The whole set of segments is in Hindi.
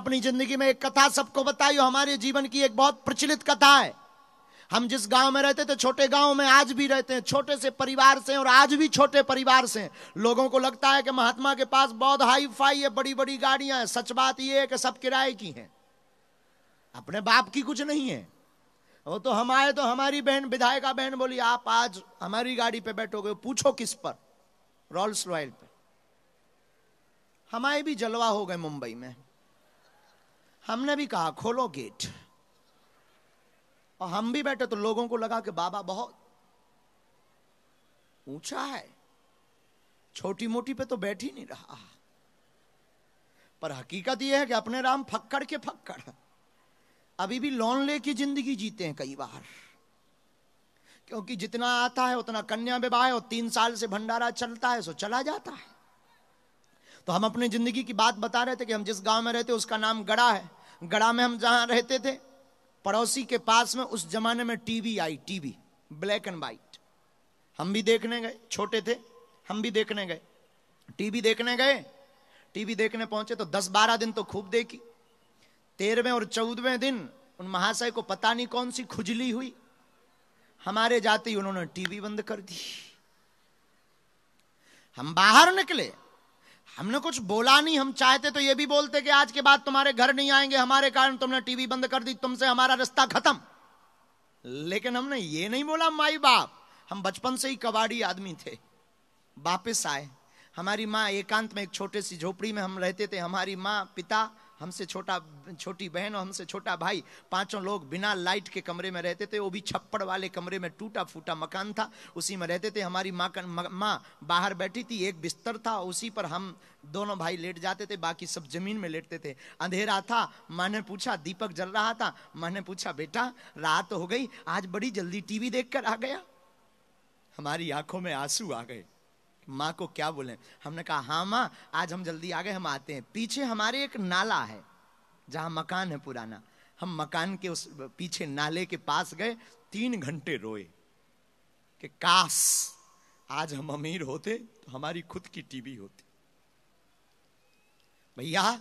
अपनी जिंदगी में एक कथा सबको बताई हमारे जीवन की एक बहुत प्रचलित कथा है हम जिस गांव में रहते थे छोटे गांव में आज भी रहते हैं छोटे से परिवार से और आज भी छोटे परिवार से लोगों को लगता है कि महात्मा के पास बहुत हाई फाई है बड़ी बड़ी गाड़ियां हैं सच बात यह है कि सब किराए की हैं अपने बाप की कुछ नहीं है वो तो हम आए तो हमारी बहन विधायिका बहन बोली आप आज हमारी गाड़ी पे बैठोगे पूछो किस पर रॉल्स रॉयल पे हमारे भी जलवा हो गए मुंबई में हमने भी कहा खोलो गेट और हम भी बैठे तो लोगों को लगा कि बाबा बहुत ऊंचा है छोटी मोटी पे तो बैठ ही नहीं रहा पर हकीकत यह है कि अपने राम फक्कड़ के फक्कड़ अभी भी लोन लेके जिंदगी जीते हैं कई बार क्योंकि जितना आता है उतना कन्या विवाह और तीन साल से भंडारा चलता है सो चला जाता है तो हम अपनी जिंदगी की बात बता रहे थे कि हम जिस गांव में रहते उसका नाम गड़ा है गड़ा में हम जहां रहते थे पड़ोसी के पास में उस जमाने में टीवी आई टीवी ब्लैक एंड वाइट हम भी देखने गए छोटे थे हम भी देखने गए टीवी देखने गए टीवी देखने पहुंचे तो दस बारह दिन तो खूब देखी तेरहवें और चौदहवें दिन उन महाशय को पता नहीं कौन सी खुजली हुई हमारे जाते ही उन्होंने टीवी बंद कर दी हम बाहर निकले हमने कुछ बोला नहीं हम चाहते तो ये भी बोलते कि आज के बाद तुम्हारे घर नहीं आएंगे हमारे कारण तुमने टीवी बंद कर दी तुमसे हमारा रास्ता खत्म लेकिन हमने ये नहीं बोला माई बाप हम बचपन से ही कबाड़ी आदमी थे वापिस आए हमारी माँ एकांत में एक छोटे सी झोपड़ी में हम रहते थे हमारी माँ पिता हमसे छोटा छोटी बहन और हमसे छोटा भाई पांचों लोग बिना लाइट के कमरे में रहते थे वो भी छप्पड़ वाले कमरे में टूटा फूटा मकान था उसी में रहते थे हमारी माँ का माँ बाहर बैठी थी एक बिस्तर था उसी पर हम दोनों भाई लेट जाते थे बाकी सब जमीन में लेटते थे अंधेरा था माँ ने पूछा दीपक जल रहा था माँ ने पूछा बेटा रात हो गई आज बड़ी जल्दी टीवी देख आ गया हमारी आंखों में आंसू आ गए माँ को क्या बोले हमने कहा हाँ माँ आज हम जल्दी आ गए हम आते हैं पीछे हमारे एक नाला है जहाँ मकान है पुराना हम मकान के उस पीछे नाले के पास गए तीन घंटे रोए कि काश आज हम अमीर होते तो हमारी खुद की टीवी होती भैया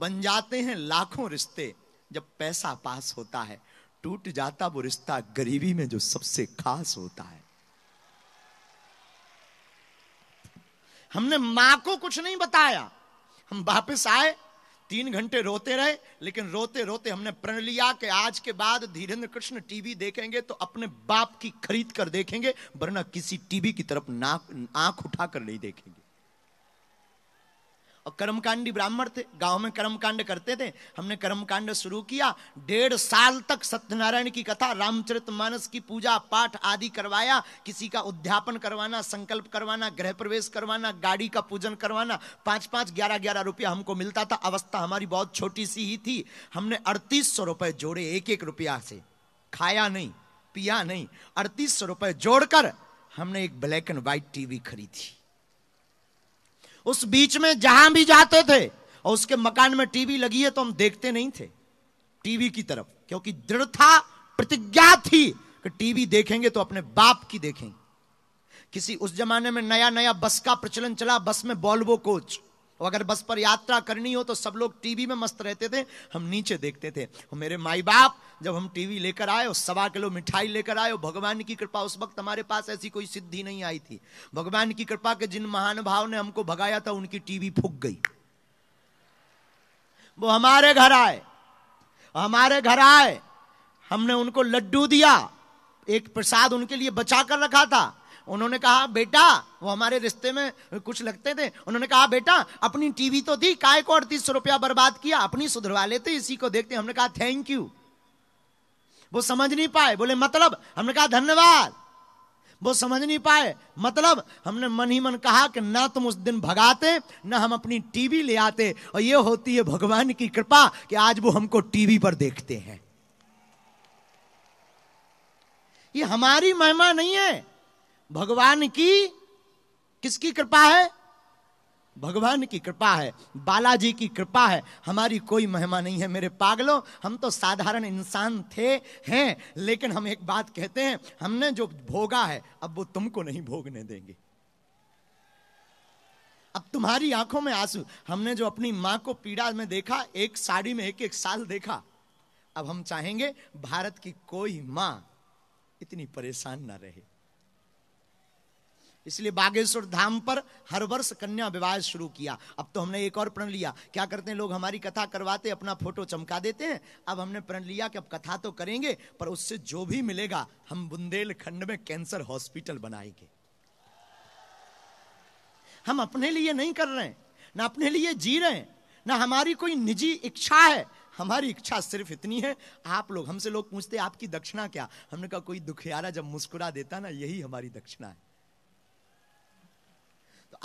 बन जाते हैं लाखों रिश्ते जब पैसा पास होता है टूट जाता वो रिश्ता गरीबी में जो सबसे खास होता है हमने मां को कुछ नहीं बताया हम वापस आए तीन घंटे रोते रहे लेकिन रोते रोते हमने प्रण लिया कि आज के बाद धीरेन्द्र कृष्ण टीवी देखेंगे तो अपने बाप की खरीद कर देखेंगे वरना किसी टीवी की तरफ नाक आंख उठाकर नहीं देखेंगे और कर्मकांडी ब्राह्मण थे गांव में कर्मकांड करते थे हमने कर्मकांड शुरू किया डेढ़ साल तक सत्यनारायण की कथा रामचरित मानस की पूजा पाठ आदि करवाया किसी का उद्यापन करवाना संकल्प करवाना गृह प्रवेश करवाना गाड़ी का पूजन करवाना पांच पांच ग्यारह ग्यारह रुपया हमको मिलता था अवस्था हमारी बहुत छोटी सी ही थी हमने अड़तीस सौ रुपए जोड़े एक एक रुपया से खाया नहीं पिया नहीं अड़तीस सौ रुपए जोड़कर हमने एक ब्लैक एंड व्हाइट टीवी खरीदी उस बीच में जहां भी जाते थे और उसके मकान में टीवी लगी है तो हम देखते नहीं थे टीवी की तरफ क्योंकि दृढ़ था प्रतिज्ञा थी कि टीवी देखेंगे तो अपने बाप की देखेंगे किसी उस जमाने में नया नया बस का प्रचलन चला बस में बॉल्बो कोच और अगर बस पर यात्रा करनी हो तो सब लोग टीवी में मस्त रहते थे हम नीचे देखते थे और मेरे माई बाप जब हम टीवी लेकर आए और सवा किलो मिठाई लेकर आए और भगवान की कृपा उस वक्त हमारे पास ऐसी कोई सिद्धि नहीं आई थी भगवान की कृपा के जिन महान भाव ने हमको भगाया था उनकी टीवी फूक गई वो हमारे घर आए हमारे घर आए हमने उनको लड्डू दिया एक प्रसाद उनके लिए बचा कर रखा था उन्होंने कहा बेटा वो हमारे रिश्ते में कुछ लगते थे उन्होंने कहा बेटा अपनी टीवी तो थी काय को अड़तीस सौ रुपया बर्बाद किया अपनी सुधरवा लेते इसी को देखते हमने कहा थैंक यू वो समझ नहीं पाए बोले मतलब हमने कहा धन्यवाद वो समझ नहीं पाए मतलब हमने मन ही मन कहा कि ना तुम उस दिन भगाते ना हम अपनी टीवी ले आते और ये होती है भगवान की कृपा कि आज वो हमको टीवी पर देखते हैं ये हमारी महिमा नहीं है भगवान की किसकी कृपा है भगवान की कृपा है बालाजी की कृपा है हमारी कोई महिमा नहीं है मेरे पागलों हम तो साधारण इंसान थे हैं लेकिन हम एक बात कहते हैं हमने जो भोगा है अब वो तुमको नहीं भोगने देंगे अब तुम्हारी आंखों में आंसू हमने जो अपनी मां को पीड़ा में देखा एक साड़ी में एक एक साल देखा अब हम चाहेंगे भारत की कोई मां इतनी परेशान ना रहे इसलिए बागेश्वर धाम पर हर वर्ष कन्या विवाह शुरू किया अब तो हमने एक और प्रण लिया क्या करते हैं लोग हमारी कथा करवाते अपना फोटो चमका देते हैं अब हमने प्रण लिया कि अब कथा तो करेंगे पर उससे जो भी मिलेगा हम बुंदेलखंड में कैंसर हॉस्पिटल बनाएंगे हम अपने लिए नहीं कर रहे हैं ना अपने लिए जी रहे हैं ना हमारी कोई निजी इच्छा है हमारी इच्छा सिर्फ इतनी है आप लोग हमसे लोग पूछते आपकी दक्षिणा क्या हमने कहा कोई दुखियारा जब मुस्कुरा देता ना यही हमारी दक्षिणा है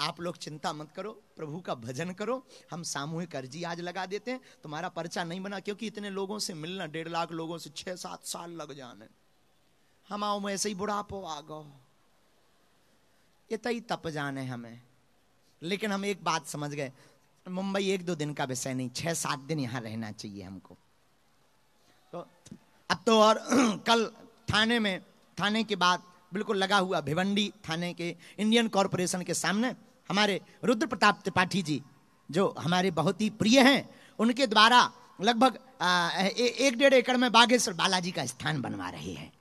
आप लोग चिंता मत करो प्रभु का भजन करो हम सामूहिक अर्जी आज लगा देते हैं तुम्हारा पर्चा नहीं बना क्योंकि इतने लोगों से मिलना डेढ़ लाख लोगों से छह सात साल लग जाने हम आओ ऐसे ही बुढ़ापो आ गो तो इत ही तप जाने हमें लेकिन हम एक बात समझ गए मुंबई एक दो दिन का विषय नहीं छह सात दिन यहाँ रहना चाहिए हमको तो अब तो और कल थाने में थाने के बाद बिल्कुल लगा हुआ भिवंडी थाने के इंडियन कॉरपोरेशन के सामने हमारे रुद्र प्रताप त्रिपाठी जी जो हमारे बहुत ही प्रिय हैं उनके द्वारा लगभग एक डेढ़ एकड़ में बागेश्वर बालाजी का स्थान बनवा रहे हैं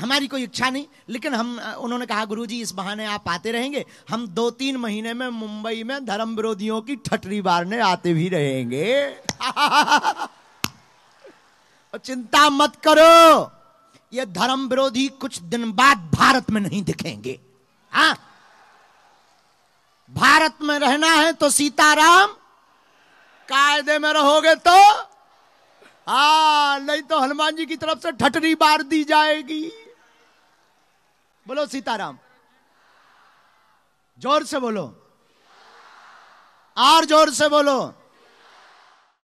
हमारी कोई इच्छा नहीं लेकिन हम उन्होंने कहा गुरुजी इस बहाने आप आते रहेंगे हम दो तीन महीने में मुंबई में धर्म विरोधियों की ठटरी बारने आते भी रहेंगे चिंता मत करो ये धर्म विरोधी कुछ दिन बाद भारत में नहीं दिखेंगे हा भारत में रहना है तो सीताराम कायदे में रहोगे तो हा नहीं तो हनुमान जी की तरफ से ठटरी बार दी जाएगी बोलो सीताराम जोर से बोलो और जोर से बोलो